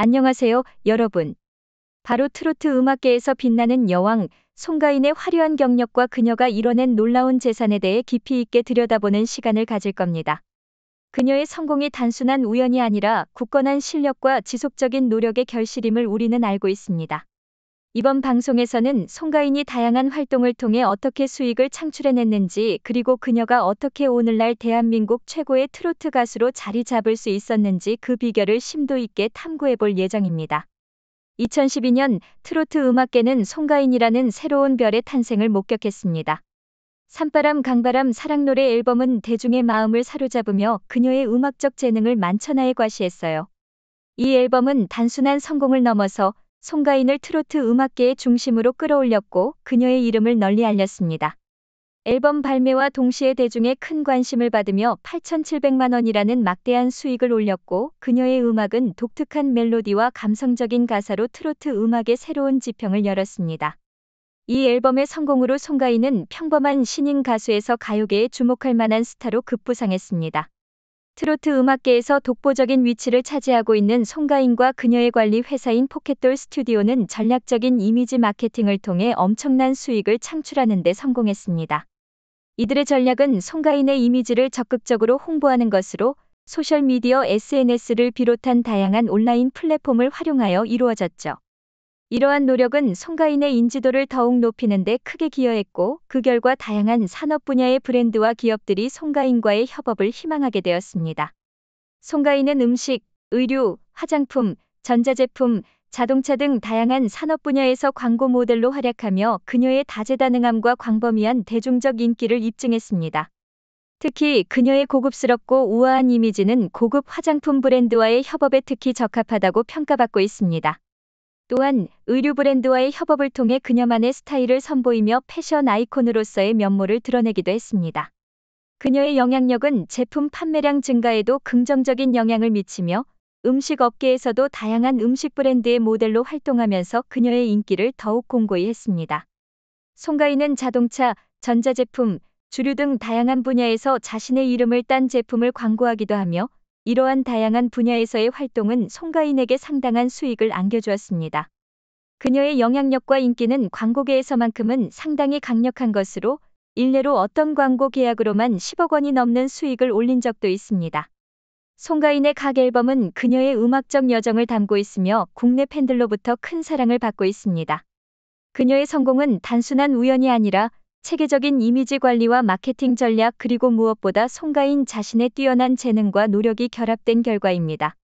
안녕하세요, 여러분. 바로 트로트 음악계에서 빛나는 여왕 송가인의 화려한 경력과 그녀가 이뤄낸 놀라운 재산에 대해 깊이 있게 들여다보는 시간을 가질 겁니다. 그녀의 성공이 단순한 우연이 아니라 굳건한 실력과 지속적인 노력의 결실임을 우리는 알고 있습니다. 이번 방송에서는 송가인이 다양한 활동을 통해 어떻게 수익을 창출해냈는지 그리고 그녀가 어떻게 오늘날 대한민국 최고의 트로트 가수로 자리 잡을 수 있었는지 그 비결을 심도 있게 탐구해 볼 예정입니다. 2012년 트로트 음악계는 송가인이라는 새로운 별의 탄생을 목격했습니다. 산바람 강바람 사랑노래 앨범은 대중의 마음을 사로잡으며 그녀의 음악적 재능을 만천하에 과시했어요. 이 앨범은 단순한 성공을 넘어서 송가인을 트로트 음악계의 중심으로 끌어올렸고 그녀의 이름을 널리 알렸습니다. 앨범 발매와 동시에 대중의 큰 관심을 받으며 8,700만 원이라는 막대한 수익을 올렸고 그녀의 음악은 독특한 멜로디와 감성적인 가사로 트로트 음악의 새로운 지평을 열었습니다. 이 앨범의 성공으로 송가인은 평범한 신인 가수에서 가요계에 주목할 만한 스타로 급부상했습니다. 트로트 음악계에서 독보적인 위치를 차지하고 있는 송가인과 그녀의 관리 회사인 포켓돌 스튜디오는 전략적인 이미지 마케팅을 통해 엄청난 수익을 창출하는 데 성공했습니다. 이들의 전략은 송가인의 이미지를 적극적으로 홍보하는 것으로 소셜미디어 SNS를 비롯한 다양한 온라인 플랫폼을 활용하여 이루어졌죠. 이러한 노력은 송가인의 인지도를 더욱 높이는 데 크게 기여했고 그 결과 다양한 산업 분야의 브랜드와 기업들이 송가인과의 협업을 희망하게 되었습니다. 송가인은 음식, 의류, 화장품, 전자제품, 자동차 등 다양한 산업 분야에서 광고 모델로 활약하며 그녀의 다재다능함과 광범위한 대중적 인기를 입증했습니다. 특히 그녀의 고급스럽고 우아한 이미지는 고급 화장품 브랜드와의 협업에 특히 적합하다고 평가받고 있습니다. 또한 의류 브랜드와의 협업을 통해 그녀만의 스타일을 선보이며 패션 아이콘으로서의 면모를 드러내기도 했습니다. 그녀의 영향력은 제품 판매량 증가에도 긍정적인 영향을 미치며 음식 업계에서도 다양한 음식 브랜드의 모델로 활동하면서 그녀의 인기를 더욱 공고히 했습니다. 송가인은 자동차, 전자제품, 주류 등 다양한 분야에서 자신의 이름을 딴 제품을 광고하기도 하며 이러한 다양한 분야에서의 활동은 송가인에게 상당한 수익을 안겨주었습니다. 그녀의 영향력과 인기는 광고계에서만큼은 상당히 강력한 것으로 일례로 어떤 광고 계약으로만 10억 원이 넘는 수익을 올린 적도 있습니다. 송가인의 각 앨범은 그녀의 음악적 여정을 담고 있으며 국내 팬들로부터 큰 사랑을 받고 있습니다. 그녀의 성공은 단순한 우연이 아니라 체계적인 이미지 관리와 마케팅 전략 그리고 무엇보다 송가인 자신의 뛰어난 재능과 노력이 결합된 결과입니다.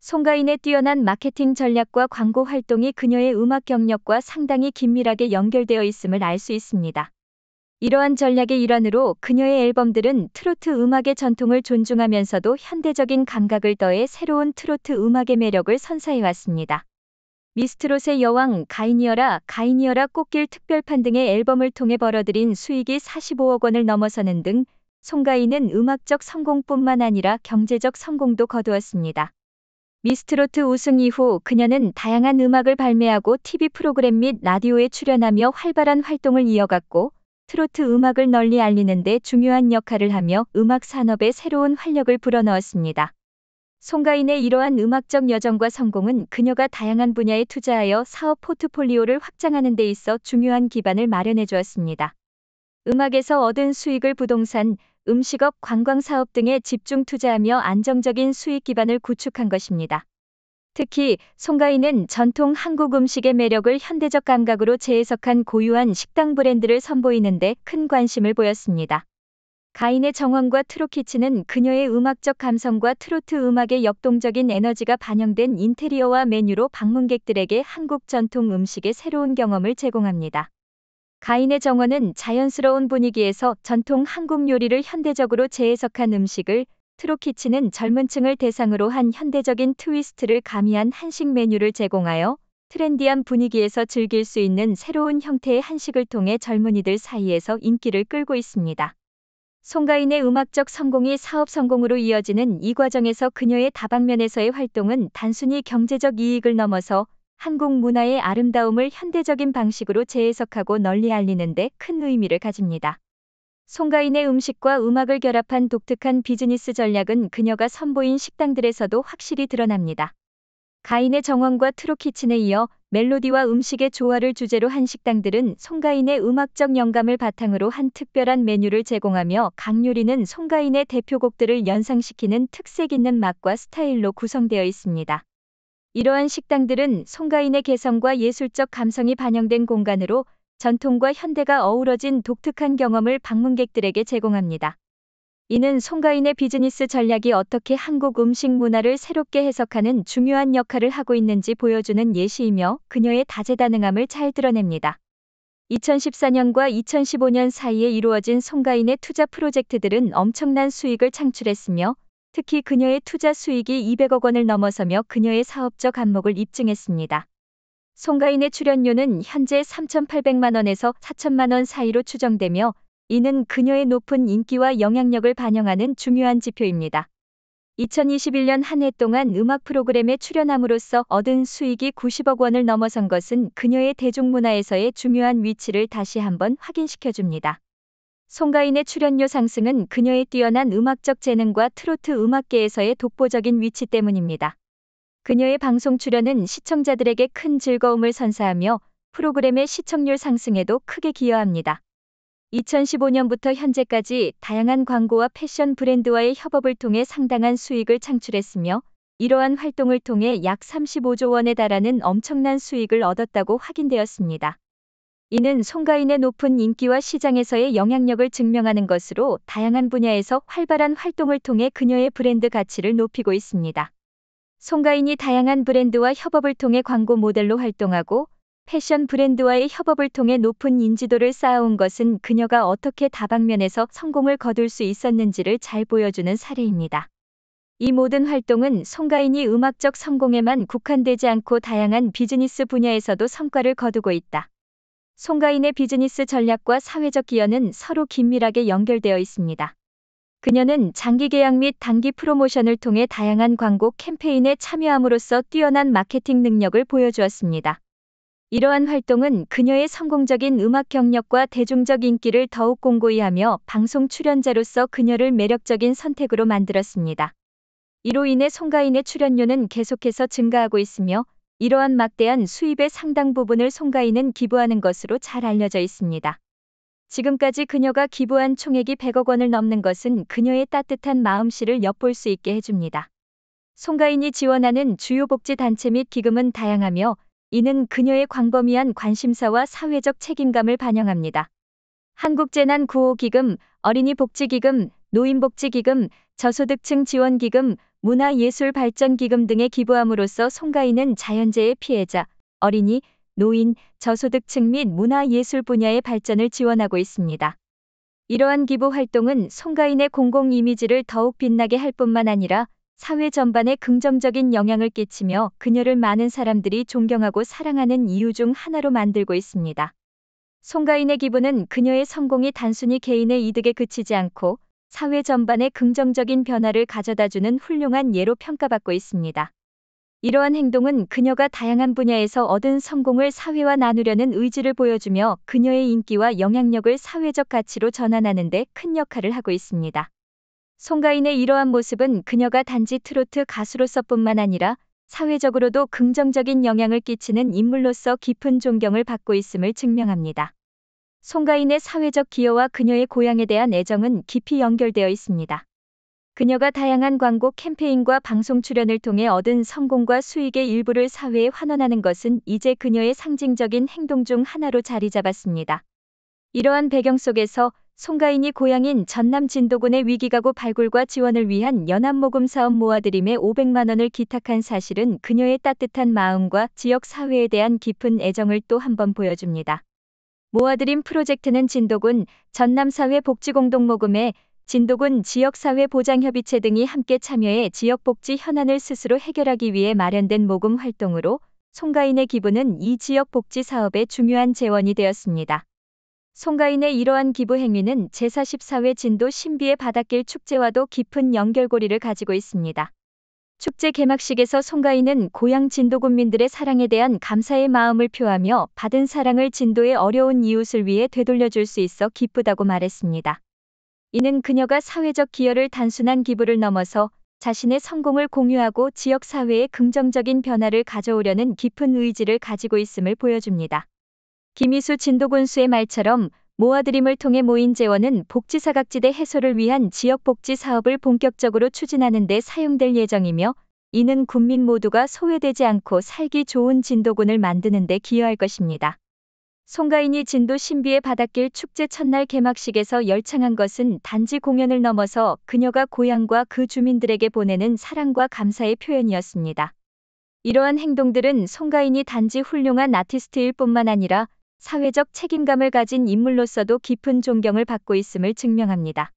송가인의 뛰어난 마케팅 전략과 광고 활동이 그녀의 음악 경력과 상당히 긴밀하게 연결되어 있음을 알 수 있습니다. 이러한 전략의 일환으로 그녀의 앨범들은 트로트 음악의 전통을 존중하면서도 현대적인 감각을 더해 새로운 트로트 음악의 매력을 선사해왔습니다. 미스트롯의 여왕 가이니어라 가이니어라 꽃길 특별판 등의 앨범을 통해 벌어들인 수익이 45억 원을 넘어서는 등 송가인은 음악적 성공뿐만 아니라 경제적 성공도 거두었습니다. 미스트로트 우승 이후 그녀는 다양한 음악을 발매하고 TV 프로그램 및 라디오에 출연하며 활발한 활동을 이어갔고 트로트 음악을 널리 알리는 데 중요한 역할을 하며 음악 산업에 새로운 활력을 불어넣었습니다. 송가인의 이러한 음악적 여정과 성공은 그녀가 다양한 분야에 투자하여 사업 포트폴리오를 확장하는 데 있어 중요한 기반을 마련해 주었습니다. 음악에서 얻은 수익을 부동산, 음식업, 관광사업 등에 집중 투자하며 안정적인 수익 기반을 구축한 것입니다. 특히 송가인은 전통 한국 음식의 매력을 현대적 감각으로 재해석한 고유한 식당 브랜드를 선보이는데 큰 관심을 보였습니다. 가인의 정원과 트로키치는 그녀의 음악적 감성과 트로트 음악의 역동적인 에너지가 반영된 인테리어와 메뉴로 방문객들에게 한국 전통 음식의 새로운 경험을 제공합니다. 가인의 정원은 자연스러운 분위기에서 전통 한국 요리를 현대적으로 재해석한 음식을 트로키치는 젊은 층을 대상으로 한 현대적인 트위스트를 가미한 한식 메뉴를 제공하여 트렌디한 분위기에서 즐길 수 있는 새로운 형태의 한식을 통해 젊은이들 사이에서 인기를 끌고 있습니다. 송가인의 음악적 성공이 사업 성공으로 이어지는 이 과정에서 그녀의 다방면에서의 활동은 단순히 경제적 이익을 넘어서 한국 문화의 아름다움을 현대적인 방식으로 재해석하고 널리 알리는데 큰 의미를 가집니다. 송가인의 음식과 음악을 결합한 독특한 비즈니스 전략은 그녀가 선보인 식당들에서도 확실히 드러납니다. 가인의 정원과 트로키친에 이어 멜로디와 음식의 조화를 주제로 한 식당들은 송가인의 음악적 영감을 바탕으로 한 특별한 메뉴를 제공하며 각 요리는 송가인의 대표곡들을 연상시키는 특색 있는 맛과 스타일로 구성되어 있습니다. 이러한 식당들은 송가인의 개성과 예술적 감성이 반영된 공간으로 전통과 현대가 어우러진 독특한 경험을 방문객들에게 제공합니다. 이는 송가인의 비즈니스 전략이 어떻게 한국 음식 문화를 새롭게 해석하는 중요한 역할을 하고 있는지 보여주는 예시이며 그녀의 다재다능함을 잘 드러냅니다. 2014년과 2015년 사이에 이루어진 송가인의 투자 프로젝트들은 엄청난 수익을 창출했으며 특히 그녀의 투자 수익이 200억 원을 넘어서며 그녀의 사업적 안목을 입증했습니다. 송가인의 출연료는 현재 3,800만 원에서 4천만 원 사이로 추정되며 이는 그녀의 높은 인기와 영향력을 반영하는 중요한 지표입니다. 2021년 한 해 동안 음악 프로그램에 출연함으로써 얻은 수익이 90억 원을 넘어선 것은 그녀의 대중문화에서의 중요한 위치를 다시 한번 확인시켜줍니다. 송가인의 출연료 상승은 그녀의 뛰어난 음악적 재능과 트로트 음악계에서의 독보적인 위치 때문입니다. 그녀의 방송 출연은 시청자들에게 큰 즐거움을 선사하며 프로그램의 시청률 상승에도 크게 기여합니다. 2015년부터 현재까지 다양한 광고와 패션 브랜드와의 협업을 통해 상당한 수익을 창출했으며 이러한 활동을 통해 약 35조 원에 달하는 엄청난 수익을 얻었다고 확인되었습니다. 이는 송가인의 높은 인기와 시장에서의 영향력을 증명하는 것으로 다양한 분야에서 활발한 활동을 통해 그녀의 브랜드 가치를 높이고 있습니다. 송가인이 다양한 브랜드와 협업을 통해 광고 모델로 활동하고 패션 브랜드와의 협업을 통해 높은 인지도를 쌓아온 것은 그녀가 어떻게 다방면에서 성공을 거둘 수 있었는지를 잘 보여주는 사례입니다. 이 모든 활동은 송가인이 음악적 성공에만 국한되지 않고 다양한 비즈니스 분야에서도 성과를 거두고 있다. 송가인의 비즈니스 전략과 사회적 기여는 서로 긴밀하게 연결되어 있습니다. 그녀는 장기 계약 및 단기 프로모션을 통해 다양한 광고 캠페인에 참여함으로써 뛰어난 마케팅 능력을 보여주었습니다. 이러한 활동은 그녀의 성공적인 음악 경력과 대중적 인기를 더욱 공고히 하며 방송 출연자로서 그녀를 매력적인 선택으로 만들었습니다. 이로 인해 송가인의 출연료는 계속해서 증가하고 있으며 이러한 막대한 수입의 상당 부분을 송가인은 기부하는 것으로 잘 알려져 있습니다. 지금까지 그녀가 기부한 총액이 100억 원을 넘는 것은 그녀의 따뜻한 마음씨를 엿볼 수 있게 해줍니다. 송가인이 지원하는 주요 복지단체 및 기금은 다양하며 이는 그녀의 광범위한 관심사와 사회적 책임감을 반영합니다. 한국재난구호기금, 어린이복지기금, 노인복지기금, 저소득층 지원기금, 문화예술발전기금 등의 기부함으로써 송가인은 자연재해 피해자, 어린이, 노인, 저소득층 및 문화예술 분야의 발전을 지원하고 있습니다. 이러한 기부 활동은 송가인의 공공 이미지를 더욱 빛나게 할 뿐만 아니라 사회 전반에 긍정적인 영향을 끼치며 그녀를 많은 사람들이 존경하고 사랑하는 이유 중 하나로 만들고 있습니다. 송가인의 기부는 그녀의 성공이 단순히 개인의 이득에 그치지 않고 사회 전반에 긍정적인 변화를 가져다주는 훌륭한 예로 평가받고 있습니다. 이러한 행동은 그녀가 다양한 분야에서 얻은 성공을 사회와 나누려는 의지를 보여주며 그녀의 인기와 영향력을 사회적 가치로 전환하는 데 큰 역할을 하고 있습니다. 송가인의 이러한 모습은 그녀가 단지 트로트 가수로서뿐만 아니라 사회적으로도 긍정적인 영향을 끼치는 인물로서 깊은 존경을 받고 있음을 증명합니다. 송가인의 사회적 기여와 그녀의 고향에 대한 애정은 깊이 연결되어 있습니다. 그녀가 다양한 광고 캠페인과 방송 출연을 통해 얻은 성공과 수익의 일부를 사회에 환원하는 것은 이제 그녀의 상징적인 행동 중 하나로 자리 잡았습니다. 이러한 배경 속에서 송가인이 고향인 전남 진도군의 위기가구 발굴과 지원을 위한 연합모금 사업 모아드림에 500만 원을 기탁한 사실은 그녀의 따뜻한 마음과 지역 사회에 대한 깊은 애정을 또 한번 보여줍니다. 모아드림 프로젝트는 진도군 전남사회복지공동모금에 진도군 지역사회보장협의체 등이 함께 참여해 지역복지 현안을 스스로 해결하기 위해 마련된 모금 활동으로 송가인의 기부는 이 지역복지 사업의 중요한 재원이 되었습니다. 송가인의 이러한 기부 행위는 제44회 진도 신비의 바닷길 축제와도 깊은 연결고리를 가지고 있습니다. 축제 개막식에서 송가인은 고향 진도군민들의 사랑에 대한 감사의 마음을 표하며 받은 사랑을 진도의 어려운 이웃을 위해 되돌려줄 수 있어 기쁘다고 말했습니다. 이는 그녀가 사회적 기여를 단순한 기부를 넘어서 자신의 성공을 공유하고 지역사회에 긍정적인 변화를 가져오려는 깊은 의지를 가지고 있음을 보여줍니다. 김희수 진도군수의 말처럼 모아드림을 통해 모인 재원은 복지사각지대 해소를 위한 지역복지 사업을 본격적으로 추진하는 데 사용될 예정이며 이는 국민 모두가 소외되지 않고 살기 좋은 진도군을 만드는 데 기여할 것입니다. 송가인이 진도 신비의 바닷길 축제 첫날 개막식에서 열창한 것은 단지 공연을 넘어서 그녀가 고향과 그 주민들에게 보내는 사랑과 감사의 표현이었습니다. 이러한 행동들은 송가인이 단지 훌륭한 아티스트일 뿐만 아니라 사회적 책임감을 가진 인물로서도 깊은 존경을 받고 있음을 증명합니다.